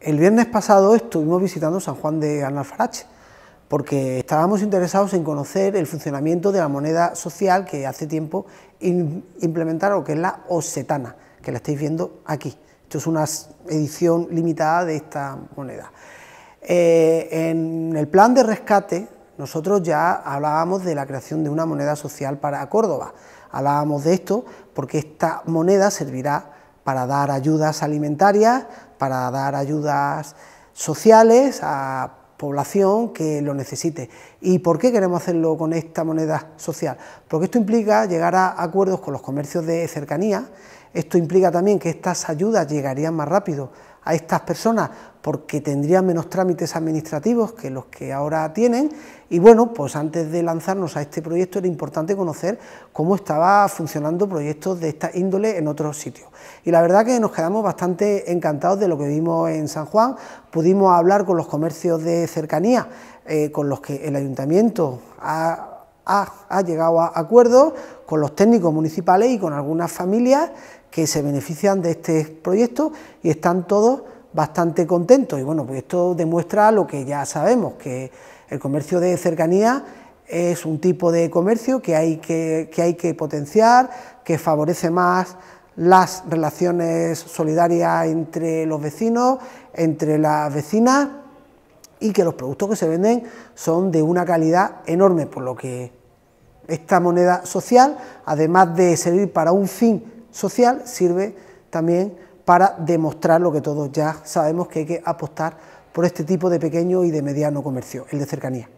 El viernes pasado estuvimos visitando San Juan de Analfarache porque estábamos interesados en conocer el funcionamiento de la moneda social que hace tiempo implementaron, que es la osetana, que la estáis viendo aquí. Esto es una edición limitada de esta moneda. Eh, en el plan de rescate, nosotros ya hablábamos de la creación de una moneda social para Córdoba. Hablábamos de esto porque esta moneda servirá para dar ayudas alimentarias, para dar ayudas sociales a población que lo necesite. ¿Y por qué queremos hacerlo con esta moneda social? Porque esto implica llegar a acuerdos con los comercios de cercanía, esto implica también que estas ayudas llegarían más rápido a estas personas porque tendrían menos trámites administrativos que los que ahora tienen y bueno, pues antes de lanzarnos a este proyecto era importante conocer cómo estaba funcionando proyectos de esta índole en otros sitios. Y la verdad que nos quedamos bastante encantados de lo que vimos en San Juan, pudimos hablar con los comercios de cercanía, eh, con los que el ayuntamiento ha ha, llegado a acuerdos con los técnicos municipales y con algunas familias que se benefician de este proyecto y están todos bastante contentos. Y bueno, pues esto demuestra lo que ya sabemos, que el comercio de cercanía es un tipo de comercio que hay que, que hay que potenciar, que favorece más las relaciones solidarias entre los vecinos, entre las vecinas y que los productos que se venden son de una calidad enorme, por lo que esta moneda social, además de servir para un fin social, sirve también para demostrar lo que todos ya sabemos, que hay que apostar por este tipo de pequeño y de mediano comercio, el de cercanía.